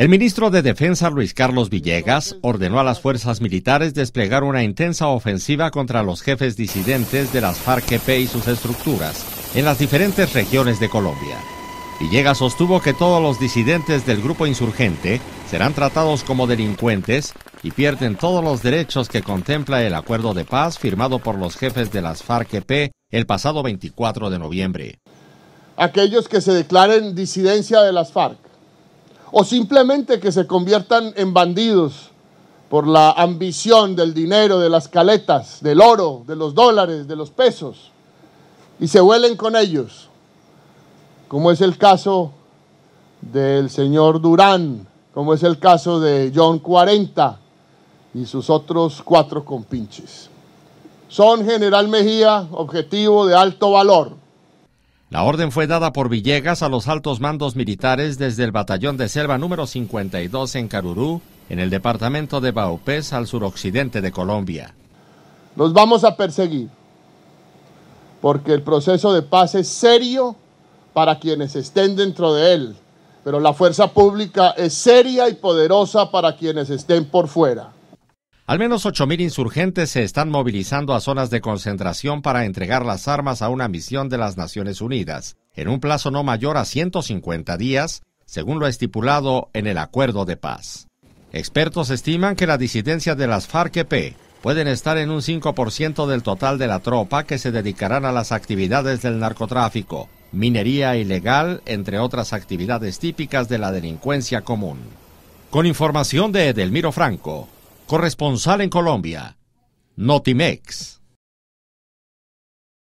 El ministro de Defensa Luis Carlos Villegas ordenó a las fuerzas militares desplegar una intensa ofensiva contra los jefes disidentes de las FARC-EP y sus estructuras en las diferentes regiones de Colombia. Villegas sostuvo que todos los disidentes del grupo insurgente serán tratados como delincuentes y pierden todos los derechos que contempla el acuerdo de paz firmado por los jefes de las FARC-EP el pasado 24 de noviembre. Aquellos que se declaren disidencia de las FARC o simplemente que se conviertan en bandidos por la ambición del dinero, de las caletas, del oro, de los dólares, de los pesos, y se huelen con ellos, como es el caso del señor Durán, como es el caso de John 40 y sus otros cuatro compinches. Son General Mejía objetivo de alto valor la orden fue dada por Villegas a los altos mandos militares desde el batallón de selva número 52 en Carurú, en el departamento de Baupés, al suroccidente de Colombia. Los vamos a perseguir, porque el proceso de paz es serio para quienes estén dentro de él, pero la fuerza pública es seria y poderosa para quienes estén por fuera. Al menos 8.000 insurgentes se están movilizando a zonas de concentración para entregar las armas a una misión de las Naciones Unidas, en un plazo no mayor a 150 días, según lo estipulado en el acuerdo de paz. Expertos estiman que la disidencia de las FARC-EP pueden estar en un 5% del total de la tropa que se dedicarán a las actividades del narcotráfico, minería ilegal, entre otras actividades típicas de la delincuencia común. Con información de Edelmiro Franco, corresponsal en Colombia, Notimex.